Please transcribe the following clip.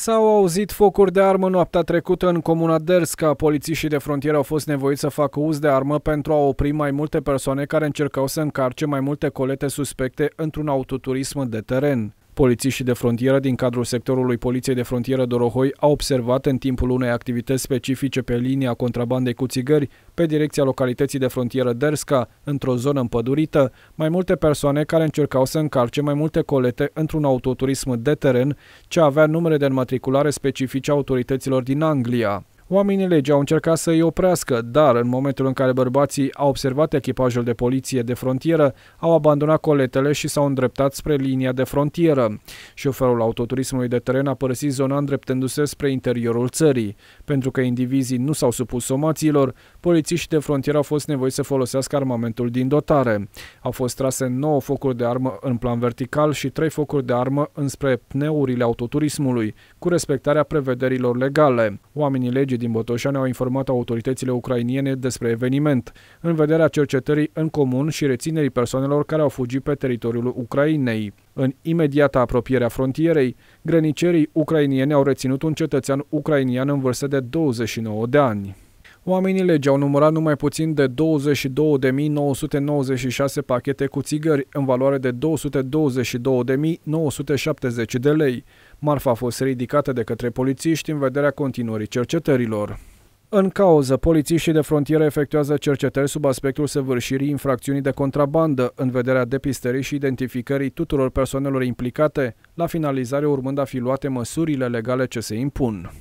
S-au auzit focuri de armă noaptea trecută în comuna Dersca. Polițiștii de frontieră au fost nevoiți să facă uz de armă pentru a opri mai multe persoane care încercau să încarce mai multe colete suspecte într-un autoturism de teren. Polițiștii de frontieră din cadrul sectorului Poliției de Frontieră Dorohoi au observat în timpul unei activități specifice pe linia contrabandei cu țigări, pe direcția localității de frontieră Dersca, într-o zonă împădurită, mai multe persoane care încercau să încarce mai multe colete într-un autoturism de teren ce avea numere de înmatriculare specifice autorităților din Anglia. Oamenii legii au încercat să îi oprească, dar în momentul în care bărbații au observat echipajul de poliție de frontieră, au abandonat coletele și s-au îndreptat spre linia de frontieră. Șoferul autoturismului de teren a părăsit zona îndreptându-se spre interiorul țării. Pentru că indivizii nu s-au supus somațiilor, polițiștii de frontieră au fost nevoiți să folosească armamentul din dotare. Au fost trase 9 focuri de armă în plan vertical și 3 focuri de armă înspre pneurile autoturismului, cu respectarea prevederilor legale. Oamenii legii din Botoșani au informat autoritățile ucrainiene despre eveniment, în vederea cercetării în comun și reținerii persoanelor care au fugit pe teritoriul Ucrainei. În imediata apropiere a frontierei, grănicerii ucrainieni au reținut un cetățean ucrainian în vârstă de 29 de ani. Oamenii legii au numărat numai puțin de 22.996 pachete cu țigări în valoare de 222.970 de lei. Marfa a fost ridicată de către polițiști în vederea continuării cercetărilor. În cauză, polițiștii de frontieră efectuează cercetări sub aspectul săvârșirii infracțiunii de contrabandă, în vederea depistării și identificării tuturor persoanelor implicate, la finalizare urmând a fi luate măsurile legale ce se impun.